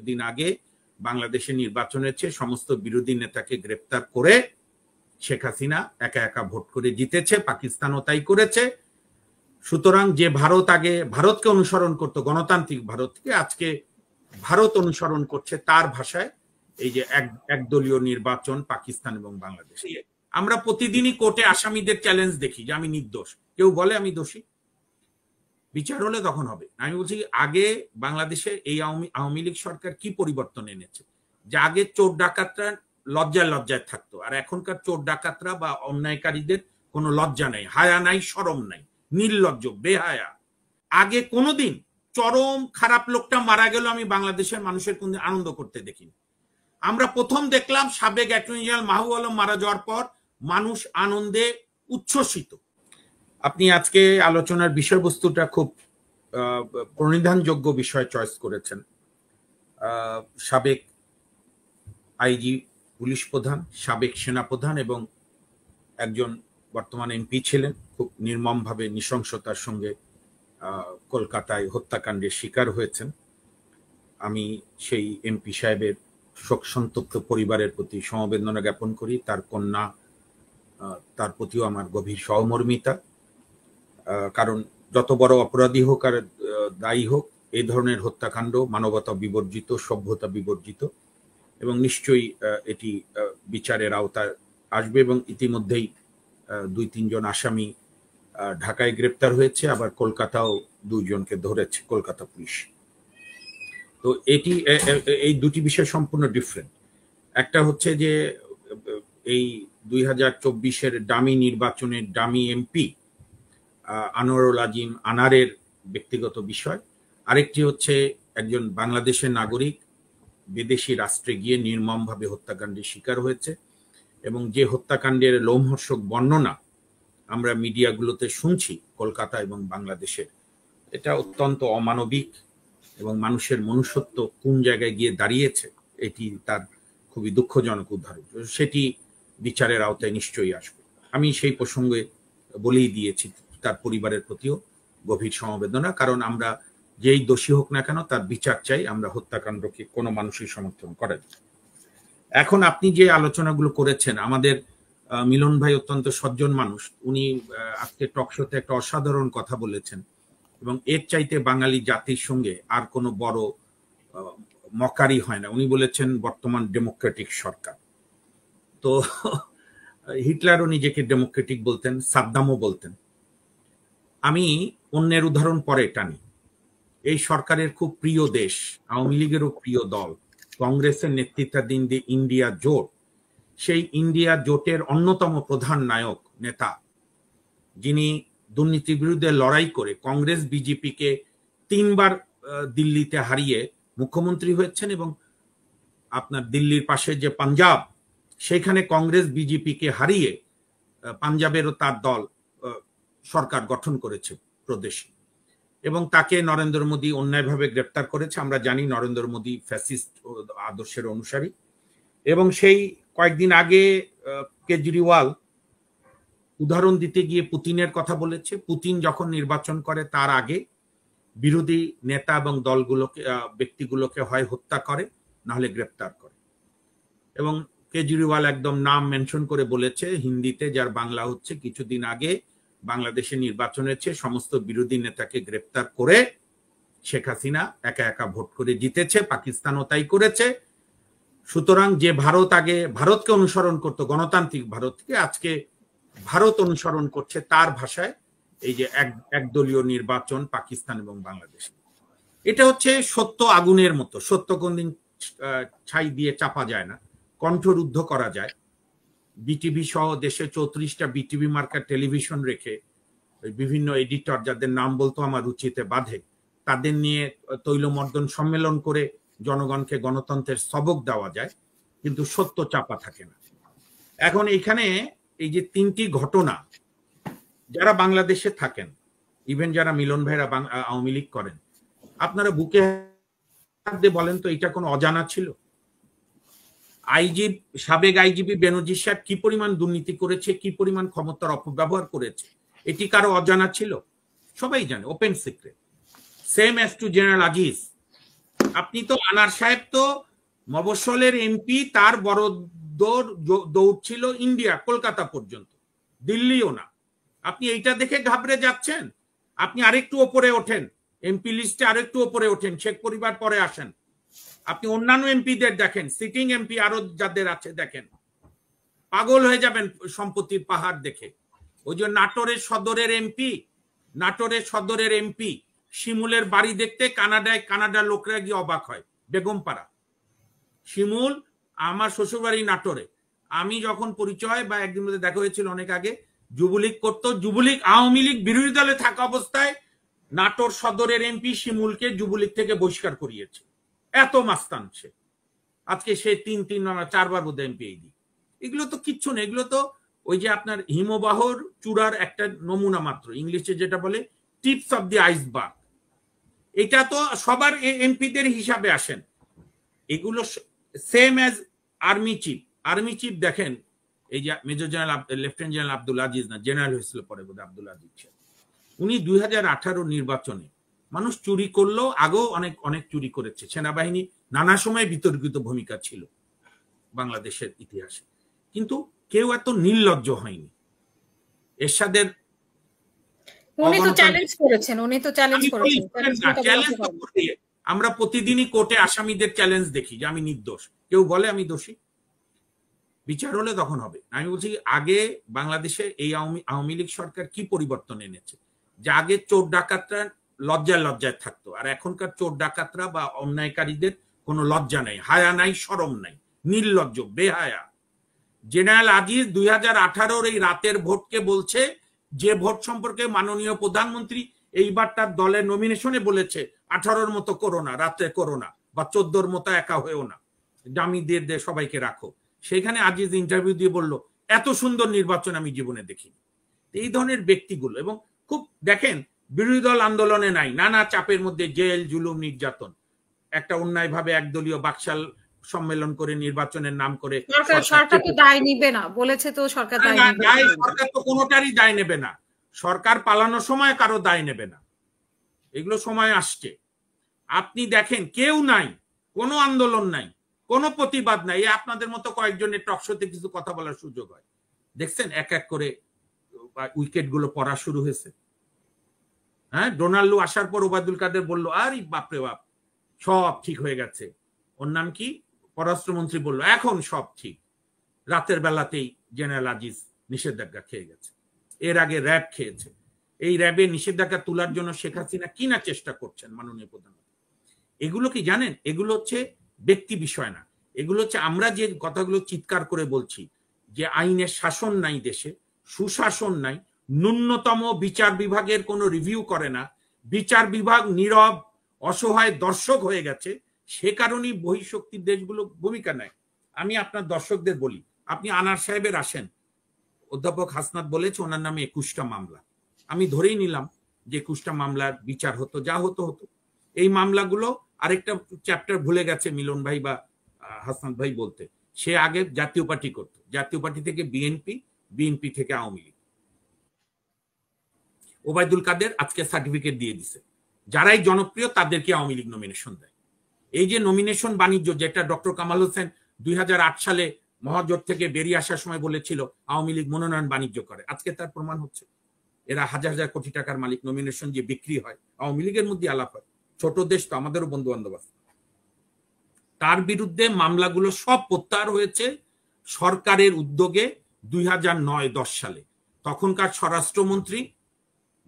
কিছুদিন আগে বাংলাদেশে নির্বাচন হয়েছে সমস্ত বিরোধী নেতাকে গ্রেপ্তার করে শেখ হাসিনা একা একা ভোট করে জিতেছে পাকিস্তানও তাই করেছে সুতরাং যে ভারত আগে ভারতকে অনুসরণ করত গণতান্ত্রিক ভারতকে আজকে ভারত অনুসরণ করছে তার ভাষায় এই যে এক একদলীয় নির্বাচন পাকিস্তান এবং বাংলাদেশ আমরা প্রতিদিনই কোর্টে আসামিদের চ্যালেঞ্জ দেখি যে আমি নির্দোষ কেউ বলে আমি দোষী বিচার হলে তখন হবে আমি বলছি আগে বাংলাদেশে এই আওয়ামী আওয়ামী লীগ সরকার কি পরিবর্তন এনেছে যে আগে চোর ডাকাতরা লজ্জায় লজ্জায় থাকতো আর এখনকার চোর ডাকাতরা বা অন্যায়কারীদের কোনো লজ্জা নাই হায়া নাই সরম নাই নির্লজ্জ বেহায়া আগে কোনোদিন চরম খারাপ লোকটা মারা গেল আমি বাংলাদেশের মানুষের কোনো আনন্দ করতে দেখিনি আমরা প্রথম দেখলাম সাবেক অ্যাটর্নি জেনারেল মাহবুব আলম মারা যাওয়ার পর মানুষ আনন্দে উচ্ছ্বসিত আপনি আজকে আলোচনার বিষয়বস্তুটা খুব প্রণিধানযোগ্য বিষয় চয়েস করেছেন সাবেক আইজি পুলিশ প্রধান সাবেক সেনাপ্রধান এবং একজন বর্তমান এমপি ছিলেন খুব নির্মমভাবে নৃশংসতার সঙ্গে কলকাতায় হত্যাকাণ্ডের শিকার হয়েছেন আমি সেই এমপি সাহেবের শোক সন্তপ্ত পরিবারের প্রতি সমবেদনা জ্ঞাপন করি তার কন্যা তার প্রতিও আমার গভীর সহমর্মিতা কারণ যত বড় অপরাধী হোক আর দায়ী হোক এই ধরনের হত্যাকাণ্ড মানবতা বিবর্জিত সভ্যতা বিবর্জিত এবং নিশ্চয়ই এটি বিচারের আওতায় আসবে এবং ইতিমধ্যেই দুই তিনজন আসামি ঢাকায় গ্রেপ্তার হয়েছে আবার কলকাতাও দুইজনকে ধরেছে কলকাতা পুলিশ তো এটি এই দুটি বিষয় সম্পূর্ণ ডিফারেন্ট একটা হচ্ছে যে এই দুই হাজার চব্বিশের ডামি নির্বাচনের ডামি এমপি আনোয়ারুল আজিম আনারের ব্যক্তিগত বিষয় আরেকটি হচ্ছে একজন বাংলাদেশের নাগরিক বিদেশি রাষ্ট্রে গিয়ে নির্মমভাবে হত্যাকাণ্ডের শিকার হয়েছে এবং যে হত্যাকাণ্ডের লোমহর্ষক বর্ণনা আমরা মিডিয়াগুলোতে শুনছি কলকাতা এবং বাংলাদেশের এটা অত্যন্ত অমানবিক এবং মানুষের মনুষ্যত্ব কোন জায়গায় গিয়ে দাঁড়িয়েছে এটি তার খুবই দুঃখজনক উদাহরণ সেটি বিচারের আওতায় নিশ্চয়ই আসবে আমি সেই প্রসঙ্গে বলেই দিয়েছি তার পরিবারের প্রতিও গভীর সমবেদনা কারণ আমরা যেই দোষী হোক না কেন তার বিচার চাই আমরা হত্যাকাণ্ডকে কোনো মানুষই সমর্থন করেন এখন আপনি যে আলোচনাগুলো করেছেন আমাদের মিলন ভাই অত্যন্ত সজ্জন মানুষ উনি আজকে টকশোতে একটা অসাধারণ কথা বলেছেন এবং এর চাইতে বাঙালি জাতির সঙ্গে আর কোনো বড় মকারি হয় না উনি বলেছেন বর্তমান ডেমোক্রেটিক সরকার তো হিটলারও নিজেকে ডেমোক্রেটিক বলতেন সাদ্দামও বলতেন আমি অন্যের উদাহরণ পরে টানি এই সরকারের খুব প্রিয় দেশ আওয়ামী লীগেরও প্রিয় দল কংগ্রেসের নেতৃত্বাধীন দিয়ে ইন্ডিয়া জোট সেই ইন্ডিয়া জোটের অন্যতম প্রধান নায়ক নেতা যিনি দুর্নীতির বিরুদ্ধে লড়াই করে কংগ্রেস বিজেপিকে তিনবার দিল্লিতে হারিয়ে মুখ্যমন্ত্রী হয়েছেন এবং আপনার দিল্লির পাশে যে পাঞ্জাব সেখানে কংগ্রেস বিজেপিকে হারিয়ে পাঞ্জাবেরও তার দল সরকার গঠন করেছে প্রদেশে এবং তাকে নরেন্দ্র মোদী অন্যায়ভাবে গ্রেপ্তার করেছে আমরা জানি নরেন্দ্র মোদী ফ্যাসিস্ট আদর্শের অনুসারী এবং সেই কয়েকদিন আগে কেজরিওয়াল উদাহরণ দিতে গিয়ে পুতিনের কথা বলেছে পুতিন যখন নির্বাচন করে তার আগে বিরোধী নেতা এবং দলগুলোকে ব্যক্তিগুলোকে হয় হত্যা করে নাহলে গ্রেপ্তার করে এবং কেজরিওয়াল একদম নাম মেনশন করে বলেছে হিন্দিতে যার বাংলা হচ্ছে কিছুদিন আগে বাংলাদেশে নির্বাচনের চেয়ে সমস্ত বিরোধী নেতাকে গ্রেপ্তার করে শেখ হাসিনা একা একা ভোট করে জিতেছে পাকিস্তানও তাই করেছে সুতরাং যে ভারত আগে ভারতকে অনুসরণ করতো গণতান্ত্রিক ভারতকে আজকে ভারত অনুসরণ করছে তার ভাষায় এই যে এক একদলীয় নির্বাচন পাকিস্তান এবং বাংলাদেশ এটা হচ্ছে সত্য আগুনের মতো সত্য কোনদিন ছাই দিয়ে চাপা যায় না কণ্ঠরুদ্ধ করা যায় বিটিভি সহ দেশে চৌত্রিশটা বিটিভি মার্কার টেলিভিশন রেখে বিভিন্ন এডিটর যাদের নাম বলতো আমার রুচিতে বাধে তাদের নিয়ে তৈলমর্দন সম্মেলন করে জনগণকে গণতন্ত্রের সবক দেওয়া যায় কিন্তু সত্য চাপা থাকে না এখন এখানে এই যে তিনটি ঘটনা যারা বাংলাদেশে থাকেন ইভেন যারা মিলন ভাইরা আওয়ামী লীগ করেন আপনারা বুকে বলেন তো এটা কোনো অজানা ছিল আইজিব সাবেক আইজিবি বেনজির সাহেব কি পরিমাণ দুর্নীতি করেছে কি পরিমাণ ক্ষমতার অপব্যবহার করেছে এটি কারো অজানা ছিল সবাই জানে open secret same as to general Aziz আপনি তো আনার সাহেব তো মবসলের এমপি তার বড় দৌড় ছিল ইন্ডিয়া কলকাতা পর্যন্ত দিল্লিও না আপনি এইটা দেখে ঘাবড়ে যাচ্ছেন আপনি আরেকটু ওপরে ওঠেন এমপি লিস্টে আরেকটু ওপরে ওঠেন শেখ পরিবার পরে আসেন আপনি অন্যান্য এমপিদের দেখেন সিটিং এমপি আরো যাদের আছে দেখেন পাগল হয়ে যাবেন সম্পত্তির পাহাড় দেখে ওই যে নাটোরের সদরের এমপি নাটোরের সদরের এমপি শিমুলের বাড়ি দেখতে কানাডায় কানাডার লোকরা গিয়ে অবাক হয় বেগমপাড়া শিমুল আমার শ্বশুরবাড়ি নাটোরে আমি যখন পরিচয় বা একদিন মধ্যে দেখা হয়েছিল অনেক আগে যুবলীগ করত যুবলীগ আওয়ামী লীগ বিরোধী দলে থাকা অবস্থায় নাটোর সদরের এমপি শিমুলকে যুবলীগ থেকে বহিষ্কার করিয়েছে এত মাস টানছে আজকে সে তিন তিন চারবার বোধ এমপি এডি এগুলো তো কিচ্ছু না এগুলো তো ওই যে আপনার হিমবাহর চূড়ার একটা নমুনা মাত্র ইংলিশে যেটা বলে টিপস অব দি আইসবার্গ এটা তো সবার এমপিদের হিসাবে আসেন এগুলো same as army chief army chief দেখেন এই যে major general lieutenant general Abdul Aziz না জেনারেল হয়েছিল পরে বোধ আব্দুল আজিজ উনি দুই নির্বাচনে মানুষ চুরি করলেও আগেও অনেক অনেক চুরি করেছে সেনাবাহিনী নানা সময় বিতর্কিত ভূমিকা ছিল বাংলাদেশের ইতিহাসে কিন্তু কেউ এত নির্লজ্জ হয়নি এরশাদের আমরা প্রতিদিনই কোর্টে আসামিদের চ্যালেঞ্জ দেখি যে আমি নির্দোষ কেউ বলে আমি দোষী বিচার হলে তখন হবে আমি বলছি আগে বাংলাদেশে এই আওয়ামী আওয়ামী লীগ সরকার কি পরিবর্তন এনেছে যে আগে চোর ডাকাতরা লজ্জায় লজ্জায় থাকতো আর এখনকার চোর ডাকাতরা বা অন্যায়কারীদের কোনো লজ্জা নাই হায়া নাই সরম নাই নির্লজ্জ বেহায়া জেনারেল আজিজ দুই হাজার আঠারোর এই রাতের ভোটকে বলছে যে ভোট সম্পর্কে মাননীয় প্রধানমন্ত্রী এইবার তার দলের নমিনেশনে বলেছে আঠারোর মতো করোনা রাতে করোনা বা চোদ্দোর মতো একা হয়েও না জামিদের দিয়ে সবাইকে রাখো সেখানে আজিজ ইন্টারভিউ দিয়ে বলল এত সুন্দর নির্বাচন আমি জীবনে দেখিনি এই ধরনের ব্যক্তিগুলো এবং খুব দেখেন বিরোধী দল আন্দোলনে নাই নানা চাপের মধ্যে জেল জুলুম নির্যাতন একটা অন্যায় ভাবে একদলীয় বাকশাল সম্মেলন করে নির্বাচনের নাম করে সরকার তো দায় নিবে না বলেছে তো সরকার সরকার তো কোনোটারই দায় নেবে না সরকার পালানোর সময় কারো দায় নেবে না এগুলো সময় আসছে আপনি দেখেন কেউ নাই কোনো আন্দোলন নাই কোনো প্রতিবাদ নাই আপনাদের মতো কয়েকজনের টকশোতে কিছু কথা বলার সুযোগ হয় দেখছেন এক এক করে উইকেট গুলো পড়া শুরু হয়েছে হ্যাঁ ডোনাল্ডো আসার পর ওবায়দুল কাদের বলল আর বাপরে বাপ সব ঠিক হয়ে গেছে ওর নাম কি পররাষ্ট্রমন্ত্রী বলল এখন সব ঠিক রাতের বেলাতেই জেনারেল আজিজ নিষেধাজ্ঞা খেয়ে গেছে এর আগে র্যাব খেয়েছে এই র্যাবে নিষেধাজ্ঞা তোলার জন্য শেখ হাসিনা কি না চেষ্টা করছেন মাননীয় প্রধানমন্ত্রী এগুলো কি জানেন এগুলো হচ্ছে ব্যক্তি বিষয় না এগুলো হচ্ছে আমরা যে কথাগুলো চিৎকার করে বলছি যে আইনের শাসন নাই দেশে সুশাসন নাই ন্যূনতম বিচার বিভাগের কোনো রিভিউ করে না বিচার বিভাগ নীরব অসহায় দর্শক হয়ে গেছে সে কারণেই বহিঃশক্তির দেশগুলো ভূমিকা নেয় আমি আপনার দর্শকদের বলি আপনি আনার সাহেবের আসেন অধ্যাপক হাসনাত বলেছে ওনার নামে একুশটা মামলা আমি ধরেই নিলাম যে একুশটা মামলার বিচার হতো যা হতো হতো এই মামলাগুলো আরেকটা চ্যাপ্টার ভুলে গেছে মিলন ভাই বা হাসনাত ভাই বলতে সে আগে জাতীয় পার্টি করতো জাতীয় পার্টি থেকে বিএনপি বিএনপি থেকে আওয়ামী লীগ ওবায়দুল কাদের আজকে সার্টিফিকেট দিয়ে দিছে যারাই জনপ্রিয় তাদেরকে আওয়ামী লীগ নমিনেশন দেয় এই যে নমিনেশন বাণিজ্য যেটা ডক্টর কামাল হোসেন দুই সালে মহাজোট থেকে বেরিয়ে আসার সময় বলেছিল আওয়ামী লীগ মনোনয়ন বাণিজ্য করে আজকে তার প্রমাণ হচ্ছে এরা হাজার হাজার কোটি টাকার মালিক নমিনেশন যে বিক্রি হয় আওয়ামী লীগের মধ্যে আলাপ হয় ছোট দেশ তো আমাদেরও বন্ধু বান্ধব আছে তার বিরুদ্ধে মামলাগুলো সব প্রত্যাহার হয়েছে সরকারের উদ্যোগে দুই হাজার নয় দশ সালে তখনকার স্বরাষ্ট্রমন্ত্রী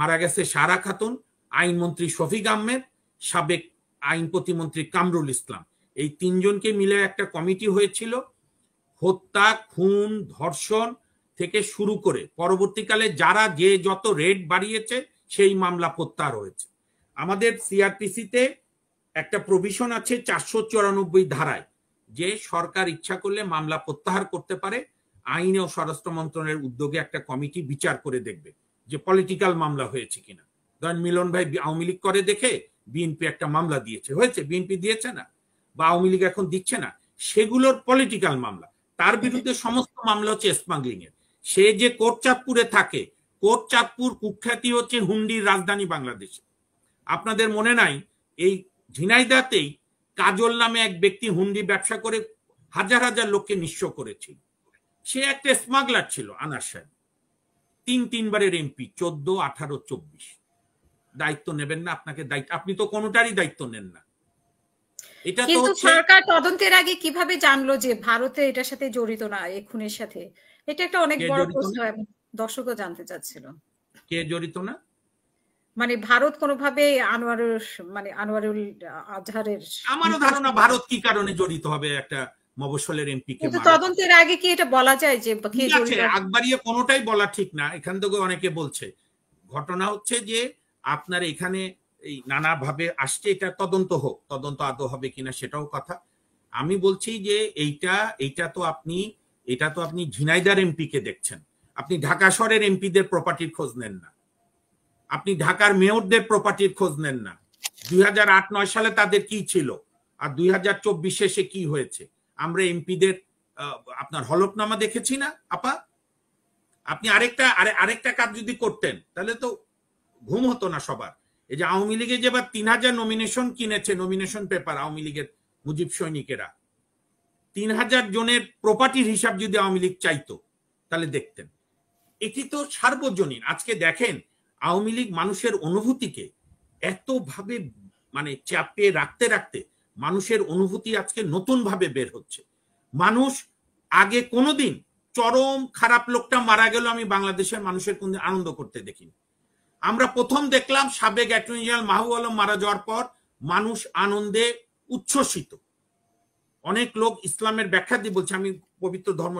মারা গেছে সারা খাতুন আইনমন্ত্রী শফিক আহমেদ সাবেক আইন প্রতিমন্ত্রী কামরুল ইসলাম এই তিনজনকে মিলে একটা কমিটি হয়েছিল হত্যা খুন ধর্ষণ থেকে শুরু করে পরবর্তীকালে যারা যে যত রেড বাড়িয়েছে সেই মামলা প্রত্যাহার হয়েছে আমাদের সিআরপিসিতে একটা প্রভিশন আছে চারশো চুরানব্বই ধারায় যে সরকার ইচ্ছা করলে মামলা প্রত্যাহার করতে পারে আইন ও স্বরাষ্ট্র মন্ত্রণের উদ্যোগে একটা কমিটি বিচার করে দেখবে যে পলিটিক্যাল মামলা হয়েছে কিনা ধরেন মিলন ভাই আওয়ামী লীগ করে দেখে বিএনপি একটা মামলা দিয়েছে হয়েছে বিএনপি দিয়েছে না বা আওয়ামী লীগ এখন দিচ্ছে না সেগুলোর পলিটিক্যাল মামলা তার বিরুদ্ধে সমস্ত মামলা হচ্ছে স্মাগলিং এর সে যে কোটচাঁদপুরে থাকে কোটচাঁদপুর কুখ্যাতি হচ্ছে হুন্ডির রাজধানী বাংলাদেশে আপনাদের মনে নাই এই ঝিনাইদাতেই কাজল নামে এক ব্যক্তি হুন্ডি ব্যবসা করে হাজার হাজার লোককে নিঃস্ব করেছিল সে একটা স্মাগলার ছিল আনার সাহেব তিন তিনবারের এমপি চোদ্দ আঠারো চব্বিশ দায়িত্ব নেবেন না আপনাকে দায়িত্ব আপনি তো কোনোটারই দায়িত্ব নেন না এটা সরকার তদন্তের আগে কিভাবে জানলো যে ভারতে এটার সাথে জড়িত না এই খুনের সাথে এটা একটা অনেক বড় প্রশ্ন দর্শকও জানতে চাচ্ছিল কে জড়িত না মানে ভারত কোনোভাবে আনোয়ারুল মানে আনোয়ারুল আজহারের আমারও ধারণা ভারত কি কারণে জড়িত হবে একটা মবসলের এমপি কে তদন্তের আগে কি এটা বলা যায় যে আকবরিয়া কোনোটাই বলা ঠিক না এখান থেকে অনেকে বলছে ঘটনা হচ্ছে যে আপনার এখানে এই নানাভাবে আসছে এটা তদন্ত হোক তদন্ত আদৌ হবে কিনা সেটাও কথা আমি বলছি যে এইটা এইটা তো আপনি এটা তো আপনি ঝিনাইদার এমপি কে দেখছেন আপনি ঢাকা শহরের এমপিদের প্রপার্টির খোঁজ নেন না আপনি ঢাকার মেয়রদের প্রপার্টির খোঁজ নেন না দুই সালে তাদের কি ছিল আর দুই হাজার চব্বিশে কি হয়েছে আমরা এমপিদের আপনার হলফনামা দেখেছি না আপা আপনি আরেকটা আরেকটা কাজ যদি করতেন তাহলে তো ঘুম হতো না সবার এই যে আওয়ামী লীগে যেবার তিন হাজার নমিনেশন কিনেছে নমিনেশন পেপার আওয়ামী লীগের মুজিব সৈনিকেরা তিন হাজার জনের প্রপার্টির হিসাব যদি আওয়ামী লীগ চাইতো তাহলে দেখতেন এটি তো সার্বজনীন আজকে দেখেন আওয়ামী লীগ মানুষের অনুভূতিকে এতভাবে মানে চাপে রাখতে রাখতে মানুষের অনুভূতি আজকে নতুনভাবে বের হচ্ছে মানুষ আগে কোনোদিন চরম খারাপ লোকটা মারা গেল আমি বাংলাদেশের মানুষের কোন আনন্দ করতে দেখিনি আমরা প্রথম দেখলাম সাবেক অ্যাটর্নি জেনারেল মাহবুব আলম মারা যাওয়ার পর মানুষ আনন্দে উচ্ছ্বসিত অনেক লোক ইসলামের ব্যাখ্যা দিয়ে বলছে আমি পবিত্র ধর্ম